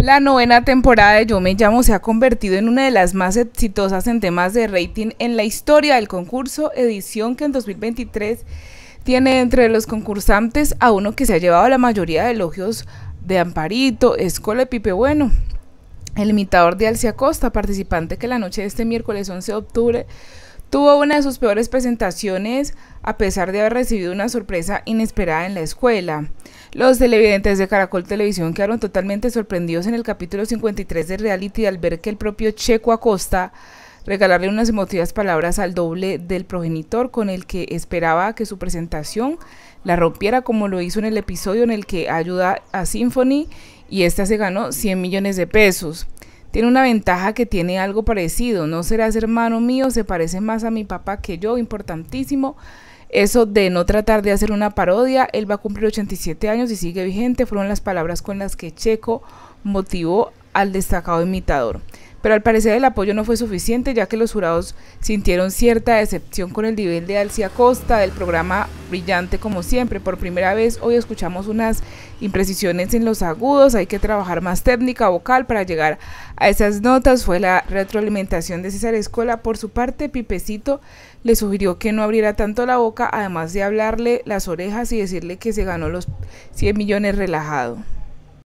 La novena temporada de Yo Me Llamo se ha convertido en una de las más exitosas en temas de rating en la historia del concurso, edición que en 2023 tiene entre los concursantes a uno que se ha llevado la mayoría de elogios de Amparito, Escola Pipe Bueno. El imitador de Alcia Costa, participante que la noche de este miércoles 11 de octubre Tuvo una de sus peores presentaciones a pesar de haber recibido una sorpresa inesperada en la escuela. Los televidentes de Caracol Televisión quedaron totalmente sorprendidos en el capítulo 53 de reality al ver que el propio Checo Acosta regalarle unas emotivas palabras al doble del progenitor con el que esperaba que su presentación la rompiera como lo hizo en el episodio en el que ayuda a Symphony y esta se ganó 100 millones de pesos tiene una ventaja que tiene algo parecido. No serás hermano mío, se parece más a mi papá que yo, importantísimo. Eso de no tratar de hacer una parodia, él va a cumplir 87 años y sigue vigente, fueron las palabras con las que Checo motivó al destacado imitador. Pero al parecer el apoyo no fue suficiente ya que los jurados sintieron cierta decepción con el nivel de Alcia Costa del programa brillante como siempre. Por primera vez hoy escuchamos unas imprecisiones en los agudos, hay que trabajar más técnica vocal para llegar a esas notas. Fue la retroalimentación de César Escola. Por su parte, Pipecito le sugirió que no abriera tanto la boca, además de hablarle las orejas y decirle que se ganó los 100 millones relajado.